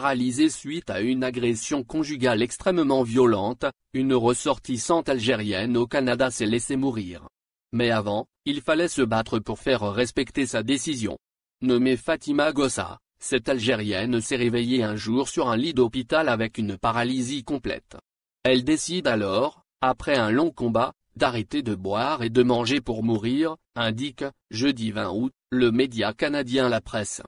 paralysée suite à une agression conjugale extrêmement violente, une ressortissante algérienne au Canada s'est laissée mourir. Mais avant, il fallait se battre pour faire respecter sa décision. Nommée Fatima Gossa, cette Algérienne s'est réveillée un jour sur un lit d'hôpital avec une paralysie complète. Elle décide alors, après un long combat, d'arrêter de boire et de manger pour mourir, indique, jeudi 20 août, le média canadien La Presse.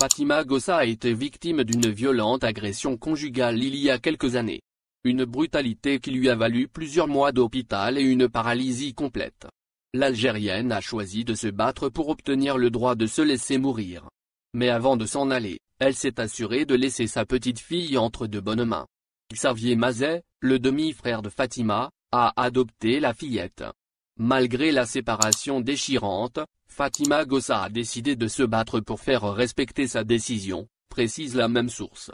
Fatima Gossa a été victime d'une violente agression conjugale il y a quelques années. Une brutalité qui lui a valu plusieurs mois d'hôpital et une paralysie complète. L'Algérienne a choisi de se battre pour obtenir le droit de se laisser mourir. Mais avant de s'en aller, elle s'est assurée de laisser sa petite fille entre de bonnes mains. Xavier Mazet, le demi-frère de Fatima, a adopté la fillette. Malgré la séparation déchirante, Fatima Gossa a décidé de se battre pour faire respecter sa décision, précise la même source.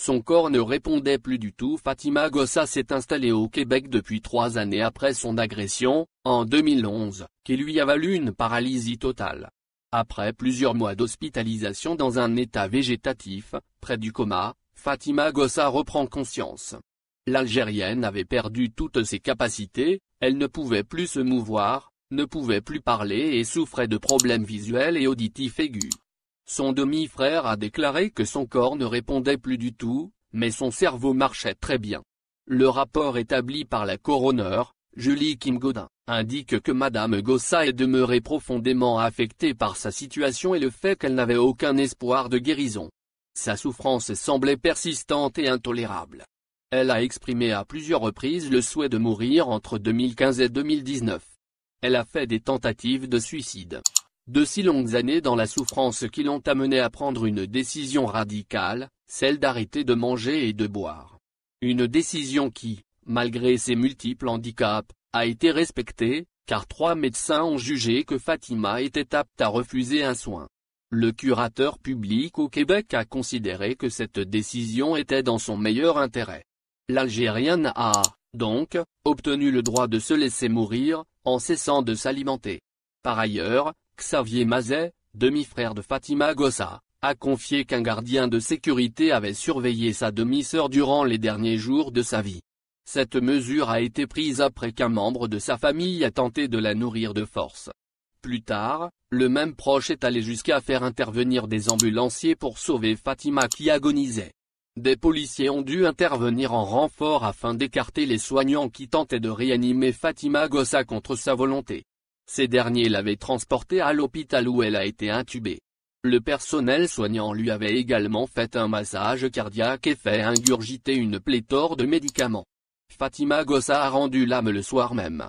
Son corps ne répondait plus du tout Fatima Gossa s'est installée au Québec depuis trois années après son agression, en 2011, qui lui a valu une paralysie totale. Après plusieurs mois d'hospitalisation dans un état végétatif, près du coma, Fatima Gossa reprend conscience. L'Algérienne avait perdu toutes ses capacités, elle ne pouvait plus se mouvoir, ne pouvait plus parler et souffrait de problèmes visuels et auditifs aigus. Son demi-frère a déclaré que son corps ne répondait plus du tout, mais son cerveau marchait très bien. Le rapport établi par la coroner, Julie Kim Godin, indique que Madame Gossa est demeurée profondément affectée par sa situation et le fait qu'elle n'avait aucun espoir de guérison. Sa souffrance semblait persistante et intolérable. Elle a exprimé à plusieurs reprises le souhait de mourir entre 2015 et 2019. Elle a fait des tentatives de suicide. De si longues années dans la souffrance qui l'ont amenée à prendre une décision radicale, celle d'arrêter de manger et de boire. Une décision qui, malgré ses multiples handicaps, a été respectée, car trois médecins ont jugé que Fatima était apte à refuser un soin. Le curateur public au Québec a considéré que cette décision était dans son meilleur intérêt. L'Algérienne a, donc, obtenu le droit de se laisser mourir, en cessant de s'alimenter. Par ailleurs, Xavier Mazet, demi-frère de Fatima Gossa, a confié qu'un gardien de sécurité avait surveillé sa demi-sœur durant les derniers jours de sa vie. Cette mesure a été prise après qu'un membre de sa famille a tenté de la nourrir de force. Plus tard, le même proche est allé jusqu'à faire intervenir des ambulanciers pour sauver Fatima qui agonisait des policiers ont dû intervenir en renfort afin d'écarter les soignants qui tentaient de réanimer Fatima Gossa contre sa volonté. Ces derniers l'avaient transportée à l'hôpital où elle a été intubée. Le personnel soignant lui avait également fait un massage cardiaque et fait ingurgiter une pléthore de médicaments. Fatima Gossa a rendu l'âme le soir même.